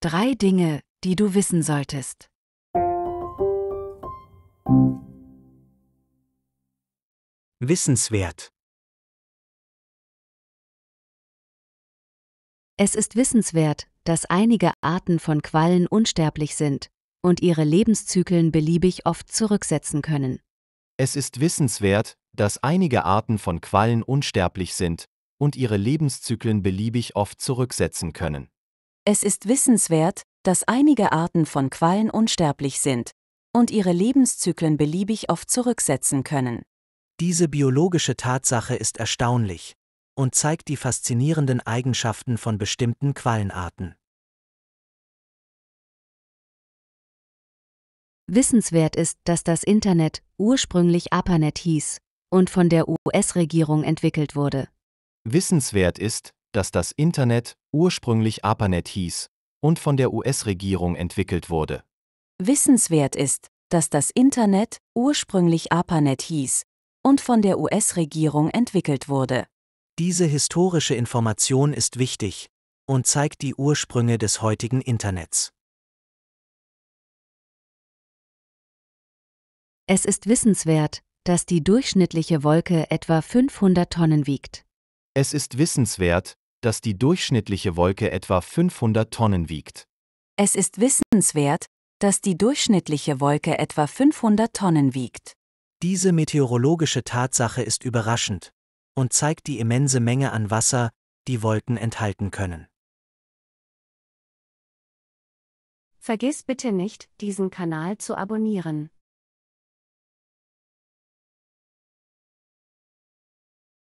Drei Dinge, die du wissen solltest. Wissenswert. Es ist wissenswert, dass einige Arten von Quallen unsterblich sind und ihre Lebenszyklen beliebig oft zurücksetzen können. Es ist wissenswert, dass einige Arten von Quallen unsterblich sind und ihre Lebenszyklen beliebig oft zurücksetzen können. Es ist wissenswert, dass einige Arten von Quallen unsterblich sind und ihre Lebenszyklen beliebig oft zurücksetzen können. Diese biologische Tatsache ist erstaunlich und zeigt die faszinierenden Eigenschaften von bestimmten Quallenarten. Wissenswert ist, dass das Internet ursprünglich ARPANET hieß und von der US-Regierung entwickelt wurde. Wissenswert ist, dass das Internet, ursprünglich ARPANET hieß, und von der US-Regierung entwickelt wurde. Wissenswert ist, dass das Internet, ursprünglich ARPANET hieß, und von der US-Regierung entwickelt wurde. Diese historische Information ist wichtig und zeigt die Ursprünge des heutigen Internets. Es ist wissenswert, dass die durchschnittliche Wolke etwa 500 Tonnen wiegt. Es ist wissenswert, dass die durchschnittliche Wolke etwa 500 Tonnen wiegt. Es ist wissenswert, dass die durchschnittliche Wolke etwa 500 Tonnen wiegt. Diese meteorologische Tatsache ist überraschend und zeigt die immense Menge an Wasser, die Wolken enthalten können. Vergiss bitte nicht, diesen Kanal zu abonnieren.